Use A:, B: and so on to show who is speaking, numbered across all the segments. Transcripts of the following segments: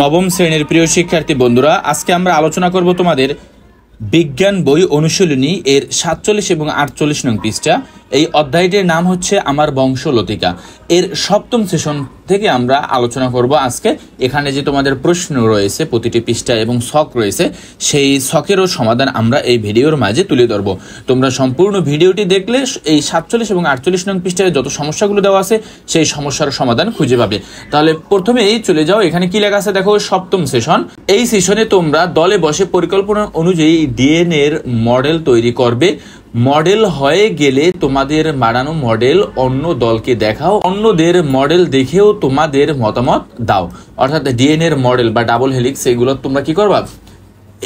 A: নবম শ্রেণীর প্রিয় শিক্ষার্থী বন্ধুরা আজকে আমরা আলোচনা করব তোমাদের বিজ্ঞান বই অনুশীলনী এর সাতচল্লিশ এবং আটচল্লিশ নং পৃষ্ঠা এই অধ্যায়টির নাম হচ্ছে আমার বংশলতিকা এর সপ্তম সেশন থেকে আমরা আলোচনা করব আজকে এখানে যে তোমাদের প্রশ্ন রয়েছে প্রতিটি পৃষ্ঠা এবং শখ রয়েছে সেই শখেরও সমাধান আমরা এই ভিডিওর মাঝে তুলে ধরবো তোমরা সম্পূর্ণ ভিডিওটি দেখলে এই সাতচল্লিশ এবং আটচল্লিশ নং পৃষ্ঠায় যত সমস্যাগুলো দেওয়া আছে সেই সমস্যার সমাধান খুঁজে পাবে তাহলে প্রথমেই চলে যাও এখানে কি লেখা আছে দেখো সপ্তম সেশন এই সেশনে তোমরা দলে বসে পরিকল্পনা অনুযায়ী ডিএনএর মডেল তৈরি করবে মডেল হয়ে গেলে তোমাদের মারানো মডেল অন্য দলকে দেখাও অন্যদের মডেল দেখেও তোমাদের মতামত দাও অর্থাৎ ডিএনএর মডেল বা ডাবল হেলিক্স এগুলো তোমরা কি করবা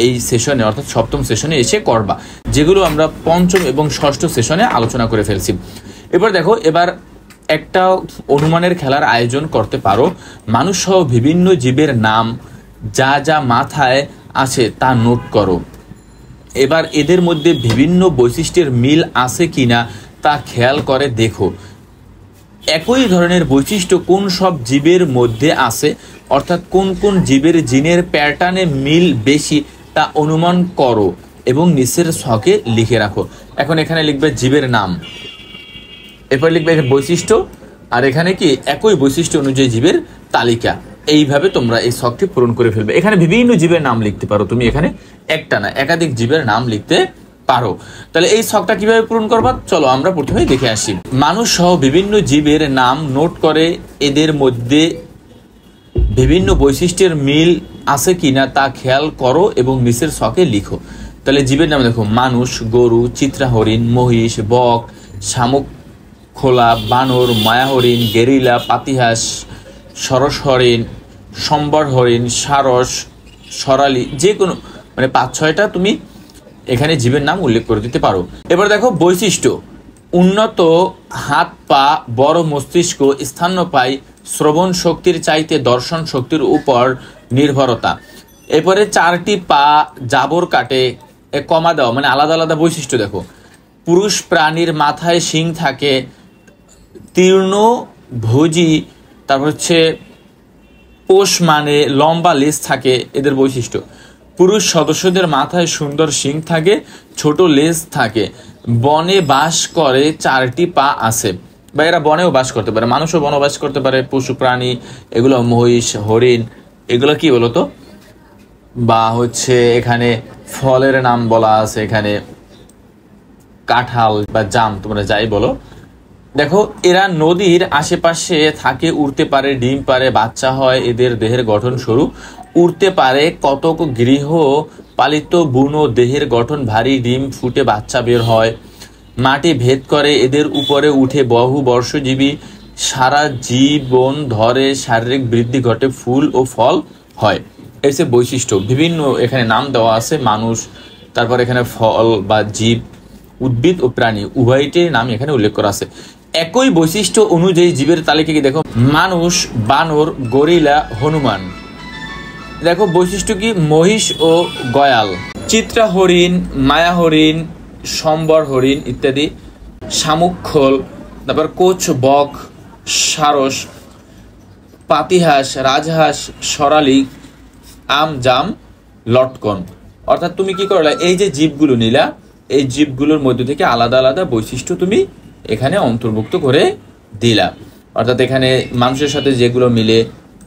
A: এই সেশনে অর্থাৎ সপ্তম সেশনে এসে করবা যেগুলো আমরা পঞ্চম এবং ষষ্ঠ সেশনে আলোচনা করে ফেলছি এবার দেখো এবার একটা অনুমানের খেলার আয়োজন করতে পারো মানুষ সহ বিভিন্ন জীবের নাম যা যা মাথায় আছে তা নোট করো এবার এদের মধ্যে বিভিন্ন বৈশিষ্ট্যের মিল আছে কিনা তা খেয়াল করে দেখো একই ধরনের বৈশিষ্ট্য কোন সব জীবের মধ্যে আছে অর্থাৎ কোন কোন জীবের জিনের প্যাটার্নে মিল বেশি তা অনুমান করো এবং নিচের ছকে লিখে রাখো এখন এখানে লিখবে জীবের নাম এরপর লিখবে বৈশিষ্ট্য আর এখানে কি একই বৈশিষ্ট্য অনুযায়ী জীবের তালিকা এইভাবে তোমরা এই শখটি পূরণ করে ফেলবে এখানে বিভিন্ন জীবের নাম লিখতে পারো তুমি এখানে একটা না একাধিক জীবের নাম লিখতে পারো তাহলে এই শখটা কিভাবে পূরণ করবা চলো আমরা প্রথমে দেখে আসি মানুষ সহ বিভিন্ন জীবের নাম নোট করে এদের মধ্যে বিভিন্ন বৈশিষ্ট্যের মিল আছে কিনা তা খেয়াল করো এবং মিসের শখে লিখো তাহলে জীবের নাম দেখো মানুষ গরু চিত্রা হরিণ মহিষ বক শামুক খোলা বানর মায়া হরিণ গেরিলা পাতিহাস সরস হরিণ সম্বর হরিণ সারস সরালি যে কোনো মানে পাঁচ ছয়টা তুমি এখানে জীবের নাম উল্লেখ করে দিতে পারো এবার দেখো বৈশিষ্ট্য উন্নত হাত পা বড় মস্তিষ্ক স্থান পাই শ্রবণ শক্তির চাইতে দর্শন শক্তির উপর নির্ভরতা এরপরে চারটি পা জাবর কাটে কমা দেওয়া মানে আলাদা আলাদা বৈশিষ্ট্য দেখো পুরুষ প্রাণীর মাথায় শিং থাকে তীর্ণ ভোজি তারপর হচ্ছে পোষ মানে লম্বা লেজ থাকে এদের বৈশিষ্ট্য পুরুষ সদস্যদের মাথায় সুন্দর শিং থাকে ছোট লেজ থাকে বনে বাস করে চারটি পা আছে বা এরা বনেও বাস করতে পারে মানুষও বনবাস করতে পারে পশু প্রাণী এগুলো মহিষ হরিণ এগুলো কি বলতো বা হচ্ছে এখানে ফলের নাম বলা আছে এখানে কাঁঠাল বা জাম তোমরা যাই বলো দেখো এরা নদীর আশেপাশে থাকে উড়তে পারে ডিম পারে বাচ্চা হয় এদের দেহের গঠন স্বরূপ উড়তে পারে কতক গৃহ পালিত বুনো দেহের গঠন ভারী ডিম ফুটে বাচ্চা বের হয় মাটি ভেদ করে এদের উপরে উঠে বহু বর্ষজীবী সারা জীবন ধরে শারীরিক বৃদ্ধি ঘটে ফুল ও ফল হয় এসে বৈশিষ্ট্য বিভিন্ন এখানে নাম দেওয়া আছে মানুষ তারপর এখানে ফল বা জীব উদ্ভিদ ও প্রাণী উভয়টির নাম এখানে উল্লেখ করা আছে একই বৈশিষ্ট্য অনুযায়ী জীবের তালিকাকে দেখো মানুষ বানর গরিলা হনুমান দেখো বৈশিষ্ট্য কি মহিষ ও গয়াল চিত্রা হরিণ মায়া হরিণ সম্বর হরিণ ইত্যাদি শামুক্ষল তারপর কোচ বক সারস পাতিহাঁস রাজহাঁস সরালি আম জাম লটকন অর্থাৎ তুমি কি করলা এই যে জীবগুলো নিলা এই জীবগুলোর মধ্যে থেকে আলাদা আলাদা বৈশিষ্ট্য তুমি এখানে অন্তর্ভুক্ত করে দিলাম অর্থাৎ এখানে মানুষের সাথে যেগুলো মিলে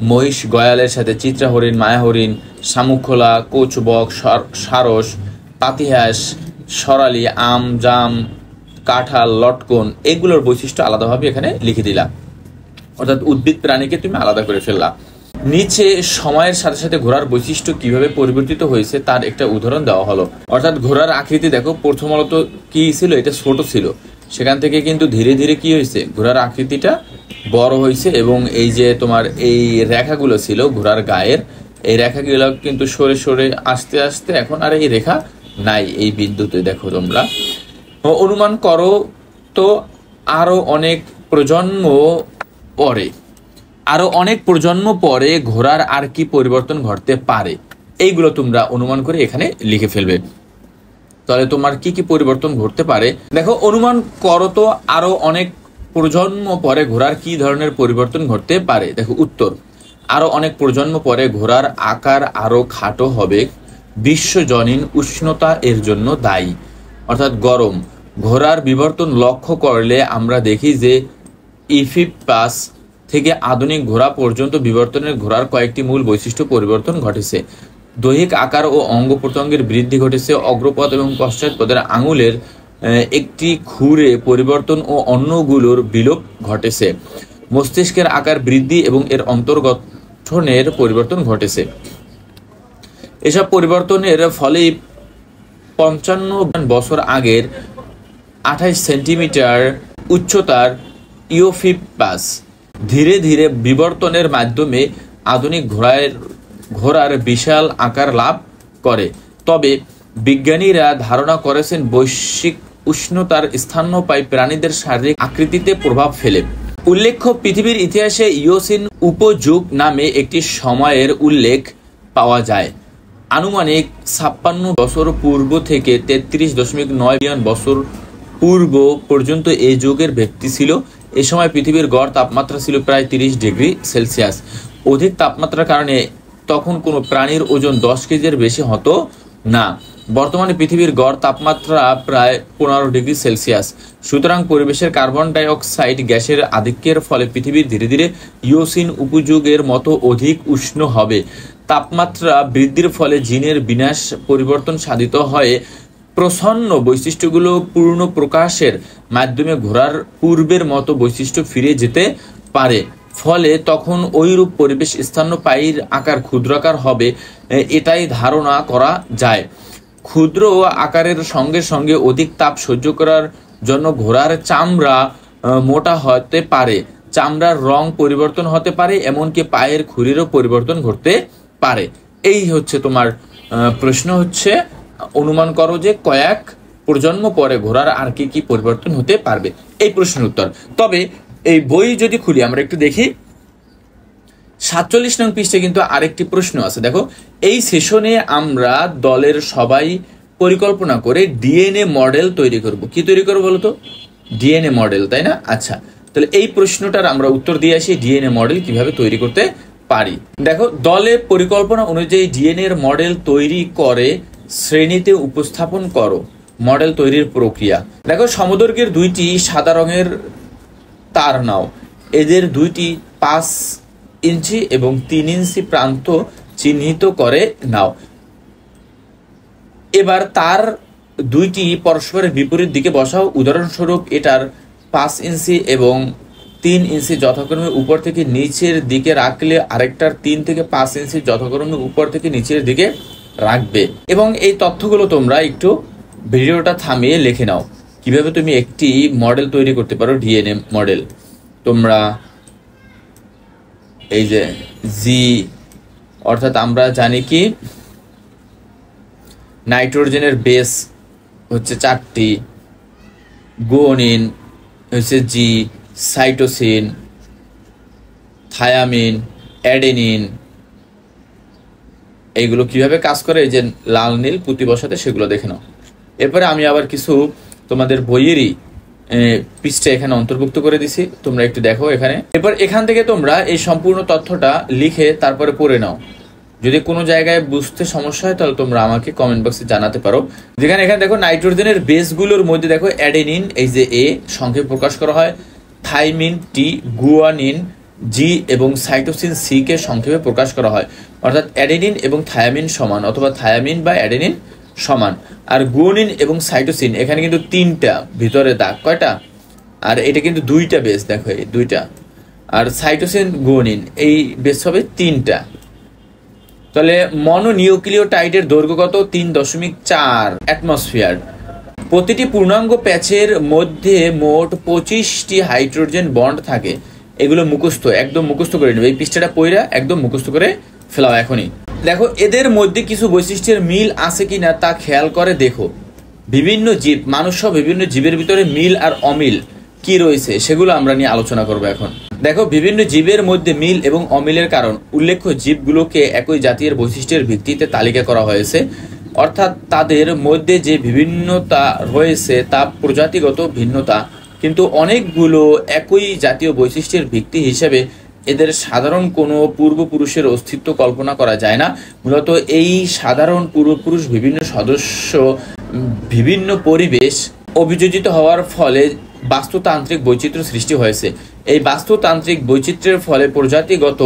A: মহিষ গয়ালের সাথে চিত্রা হরিণ মায়া হরিণ শামুখোলা কোচবক সারস পাতিহাস সরালি আম জাম কাঁঠাল লটকন এগুলোর বৈশিষ্ট্য আলাদাভাবে এখানে লিখে দিলাম অর্থাৎ উদ্ভিদ প্রাণীকে তুমি আলাদা করে ফেললা নিচে সময়ের সাথে সাথে ঘোড়ার বৈশিষ্ট্য কিভাবে পরিবর্তিত হয়েছে তার একটা উদাহরণ দেওয়া হলো অর্থাৎ ঘোড়ার আকৃতি দেখো প্রথমত কি ছিল এটা ছোট ছিল সেখান থেকে কিন্তু ধীরে ধীরে কি হয়েছে ঘোড়ার আকৃতিটা বড় হয়েছে এবং এই যে তোমার এই রেখাগুলো ছিল ঘোড়ার গায়ের এই রেখাগুলো কিন্তু সরে সরে আস্তে আস্তে এখন আর এই রেখা নাই এই বিদ্যুতে দেখো তোমরা অনুমান করো তো আরও অনেক প্রজন্ম পরে আরও অনেক প্রজন্ম পরে ঘোড়ার আর কি পরিবর্তন ঘটতে পারে এইগুলো তোমরা অনুমান করে এখানে লিখে ফেলবে তাহলে তোমার কি কি পরিবর্তন ঘটতে পারে দেখো অনুমান করো তো আরো অনেক প্রজন্ম পরে ঘোড়ার কি ধরনের পরিবর্তন ঘটতে পারে দেখো উত্তর আরও অনেক প্রজন্ম পরে ঘোড়ার আকার আরও খাটো হবে বিশ্বজনীন উষ্ণতা এর জন্য দায়ী অর্থাৎ গরম ঘোড়ার বিবর্তন লক্ষ্য করলে আমরা দেখি যে ইফিপাস থেকে আধুনিক ঘোড়া পর্যন্ত বিবর্তনের ঘোড়ার কয়েকটি মূল বৈশিষ্ট্য পরিবর্তন ঘটেছে দৈহিক আকার ও অঙ্গ প্রত্যঙ্গের বৃদ্ধি ঘটেছে অগ্রপদ এবং পশ্চাৎপদের আঙুলের একটি খুঁড়ে পরিবর্তন ও অন্যগুলোর বিলোপ ঘটেছে মস্তিষ্কের আকার বৃদ্ধি এবং এর অন্তর্গঠনের পরিবর্তন ঘটেছে এসব পরিবর্তনের ফলে পঞ্চান্ন বছর আগের আঠাইশ সেন্টিমিটার উচ্চতার ইওফিপাস ধীরে ধীরে বিবর্তনের মাধ্যমে আধুনিক ঘোড়ায় ঘোড়ার বিশাল আকার লাভ করে তবে বিজ্ঞানীরা ধারণা করেছেন বৈশ্বিক উষ্ণতার পায় প্রাণীদের শারীরিক আকৃতিতে প্রভাব ফেলে উল্লেখ্য পৃথিবীর ইতিহাসে ইয়োসিন উপযুগ নামে একটি সময়ের উল্লেখ পাওয়া যায় আনুমানিক ছাপ্পান্ন বছর পূর্ব থেকে তেত্রিশ দশমিক নয় বিলিয়ন বছর পূর্ব পর্যন্ত এই যুগের ব্যক্তি ছিল এ সময় পৃথিবীর গড় তাপমাত্রা ছিল প্রায় তিরিশ ডিগ্রি সেলসিয়াস অধিক তাপমাত্রার কারণে তখন কোনো প্রাণীর ওজন দশ কেজির বেশি হতো না বর্তমানে পৃথিবীর গড় তাপমাত্রা প্রায় পনেরো ডিগ্রি সেলসিয়াস সুতরাং পরিবেশের কার্বন ডাইঅক্সাইড গ্যাসের আধিক্যের ফলে পৃথিবীর ধীরে ধীরে ইওসিন উপযোগের মতো অধিক উষ্ণ হবে তাপমাত্রা বৃদ্ধির ফলে জিনের বিনাশ পরিবর্তন সাধিত হয়ে প্রসন্ন বৈশিষ্ট্যগুলো পূর্ণ প্রকাশের মাধ্যমে ঘোরার পূর্বের মতো বৈশিষ্ট্য ফিরে যেতে পারে ফলে তখন ওইরূপ পরিবেশ পায়ের আকার ক্ষুদ্রাকার হবে এটাই ধারণা করা যায় ক্ষুদ্র আকারের সঙ্গে সঙ্গে অধিক তাপ সহ্য করার জন্য ঘোড়ার চামড়া মোটা হতে পারে চামড়ার রং পরিবর্তন হতে পারে এমনকি পায়ের খুরিরও পরিবর্তন ঘটতে পারে এই হচ্ছে তোমার প্রশ্ন হচ্ছে অনুমান করো যে কয়েক প্রজন্ম পরে ঘোড়ার আর কি কি পরিবর্তন হতে পারবে এই প্রশ্নের উত্তর তবে এই বই যদি খুলি আমরা একটু দেখি সাতচল্লিশ নং পৃষ্ঠে কিন্তু আরেকটি প্রশ্ন আছে দেখো এই সেশনে আমরা দলের সবাই পরিকল্পনা করে ডিএনএ মডেল তৈরি করব কি তৈরি করবো বলতো ডিএনএ মডেল তাই না আচ্ছা তাহলে এই প্রশ্নটার আমরা উত্তর দিয়ে আসি ডিএনএ মডেল কিভাবে তৈরি করতে পারি দেখো দলে পরিকল্পনা অনুযায়ী ডিএনএ মডেল তৈরি করে শ্রেণীতে উপস্থাপন করো মডেল তৈরির প্রক্রিয়া দেখো সমদর্গের দুইটি সাদা রঙের তার নাও এদের দুইটি পাঁচ ইঞ্চি এবং তিন ইঞ্চি প্রান্ত চিহ্নিত করে নাও এবার তার দুইটি পরস্পরের বিপরীত দিকে বসাও উদাহরণস্বরূপ এটার পাঁচ ইঞ্চি এবং তিন ইঞ্চি যথাক্রমে উপর থেকে নিচের দিকে রাখলে আরেকটার তিন থেকে পাঁচ ইঞ্চি যথাক্রমে উপর থেকে নিচের দিকে রাখবে এবং এই তথ্যগুলো তোমরা একটু ভিডিওটা থামিয়ে লিখে নাও কিভাবে তুমি একটি মডেল তৈরি করতে পারো ডিএনএ মডেল তোমরা এই যে জি অর্থাৎ আমরা জানি কি নাইট্রোজেনের বেস হচ্ছে চারটি গোনিন হচ্ছে জি সাইটোসিন থায়ামিন অ্যাডেনিন এইগুলো কিভাবে কাজ করে এই যে লাল নীল পুঁতি বসাতে সেগুলো দেখে নাও এরপরে আমি আবার কিছু তোমাদের বইয়েরই পৃষ্ঠা এখানে অন্তর্ভুক্ত করে দিছি তোমরা একটু দেখো এখানে এরপর এখান থেকে তোমরা এই সম্পূর্ণ তথ্যটা লিখে তারপরে পড়ে নাও যদি কোনো জায়গায় বুঝতে সমস্যা হয় তাহলে তোমরা আমাকে কমেন্ট বক্সে জানাতে পারো যেখানে এখানে দেখো নাইট্রোজেনের বেসগুলোর মধ্যে দেখো অ্যাডেনিন এই যে এ সংক্ষেপ প্রকাশ করা হয় থাইমিন টি গুয়ানিন জি এবং সাইটোসিন সি কে সংক্ষেপে প্রকাশ করা হয় অর্থাৎ অ্যাডেনিন এবং থায়ামিন সমান অথবা থায়ামিন বা অ্যাডেনিন সমান আর গুয়ানিন এবং সাইটোসিন এখানে কিন্তু তিনটা ভিতরে দাগ কয়টা আর এটা কিন্তু দুইটা বেস দেখো এই দুইটা আর সাইটোসিন গুয়ানিন এই বেস হবে তিনটা তাহলে মনোনিউক্লিওটাইডের দৈর্ঘ্য কত তিন দশমিক চার অ্যাটমসফিয়ার প্রতিটি পূর্ণাঙ্গ প্যাচের মধ্যে মোট পঁচিশটি হাইড্রোজেন বন্ড থাকে এগুলো মুখস্থ একদম মুখস্থ করে নেবে এই পৃষ্ঠাটা পইরা একদম মুখস্থ করে ফেলাও এখনই দেখো এদের মধ্যে কিছু বৈশিষ্ট্যের মিল আছে কি না তা খেয়াল করে দেখো বিভিন্ন জীব মানুষ সহ বিভিন্ন জীবের ভিতরে মিল আর অমিল কি রয়েছে সেগুলো আমরা নিয়ে আলোচনা করব এখন দেখো বিভিন্ন জীবের মধ্যে মিল এবং অমিলের কারণ উল্লেখ্য জীবগুলোকে একই জাতির বৈশিষ্ট্যের ভিত্তিতে তালিকা করা হয়েছে অর্থাৎ তাদের মধ্যে যে বিভিন্নতা রয়েছে তা প্রজাতিগত ভিন্নতা কিন্তু অনেকগুলো একই জাতীয় বৈশিষ্ট্যের ভিত্তি হিসেবে এদের সাধারণ কোনো পূর্বপুরুষের অস্তিত্ব কল্পনা করা যায় না মূলত এই সাধারণ পূর্বপুরুষ বিভিন্ন সদস্য বিভিন্ন পরিবেশ অভিযোজিত হওয়ার ফলে বাস্তুতান্ত্রিক বৈচিত্র্য সৃষ্টি হয়েছে এই বাস্তুতান্ত্রিক বৈচিত্র্যের ফলে প্রজাতিগত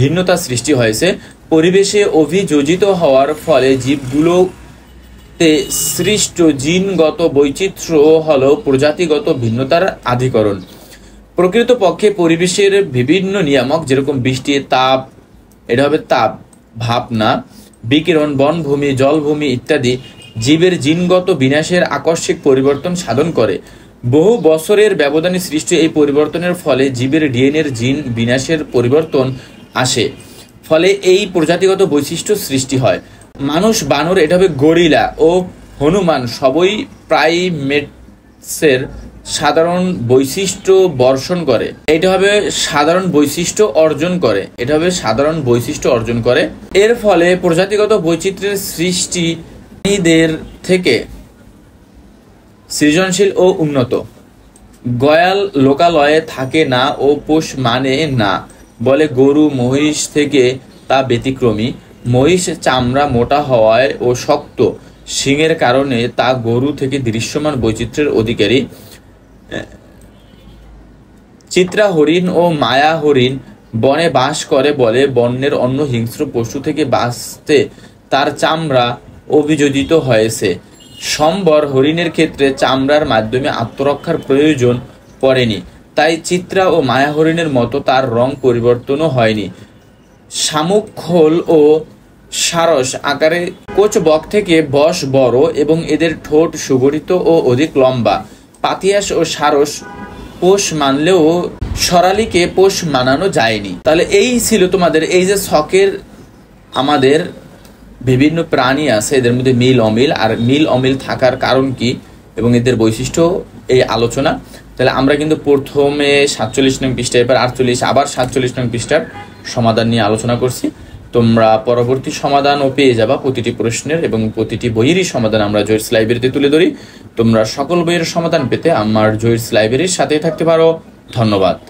A: ভিন্নতা সৃষ্টি হয়েছে পরিবেশে অভিযোজিত হওয়ার ফলে জীবগুলোতে সৃষ্ট জিনগত বৈচিত্র্য হল প্রজাতিগত ভিন্নতার আধিকরণ প্রকৃতপক্ষে পরিবেশের বিভিন্ন নিয়ামক যেরকম বৃষ্টি তাপ এটা হবে তাপ ভাবনা বিকিরণ বনভূমি জলভূমি ইত্যাদি জীবের জিনগত বিনাশের আকস্মিক পরিবর্তন সাধন করে বহু বছরের ব্যবধানে সৃষ্টি এই পরিবর্তনের ফলে জীবের ডিএনএর জিন বিনাশের পরিবর্তন আসে ফলে এই প্রজাতিগত বৈশিষ্ট্য সৃষ্টি হয় মানুষ বানর এটা হবে গরিলা ও হনুমান সবই প্রাইমেটসের সাধারণ বৈশিষ্ট্য বর্ষণ করে এটা হবে সাধারণ বৈশিষ্ট্য অর্জন করে এটা হবে সাধারণ বৈশিষ্ট্য অর্জন করে এর ফলে প্রজাতিগত বৈচিত্র্যের সৃষ্টি থেকে সৃজনশীল ও উন্নত গয়াল লোকালয়ে থাকে না ও পোষ মানে না বলে গরু মহিষ থেকে তা ব্যতিক্রমী মহিষ চামড়া মোটা হওয়ায় ও শক্ত সিংয়ের কারণে তা গরু থেকে দৃশ্যমান বৈচিত্র্যের অধিকারী চিত্রা হরিণ ও মায়া হরিণ বনে বাস করে বলে বন্যের অন্য হিংস্র পশু থেকে বাঁচতে তার চামড়া অভিযোজিত হয়েছে সম্বর হরিণের ক্ষেত্রে চামড়ার মাধ্যমে আত্মরক্ষার প্রয়োজন পড়েনি তাই চিত্রা ও মায়া হরিণের মতো তার রং পরিবর্তনও হয়নি শামুক খোল ও সারস আকারে কোচ বক থেকে বশ বড় এবং এদের ঠোঁট সুগঠিত ও অধিক লম্বা পাতিয়াস ও সারস পোষ মানলেও সরালিকে পোষ মানানো যায়নি তাহলে এই ছিল তোমাদের এই যে শখের আমাদের বিভিন্ন প্রাণী আছে এদের মধ্যে মিল অমিল আর মিল অমিল থাকার কারণ কি এবং এদের বৈশিষ্ট্য এই আলোচনা তাহলে আমরা কিন্তু প্রথমে সাতচল্লিশ নং পৃষ্ঠা এবার আটচল্লিশ আবার সাতচল্লিশ নং পৃষ্ঠার সমাধান নিয়ে আলোচনা করছি তোমরা পরবর্তী সমাধানও পেয়ে যাবা প্রতিটি প্রশ্নের এবং প্রতিটি বইয়েরই সমাধান আমরা জয়ের লাইব্রেরিতে তুলে ধরি তোমরা সকল বইয়ের সমাধান পেতে আমার জয়ের লাইব্রেরির সাথেই থাকতে পারো ধন্যবাদ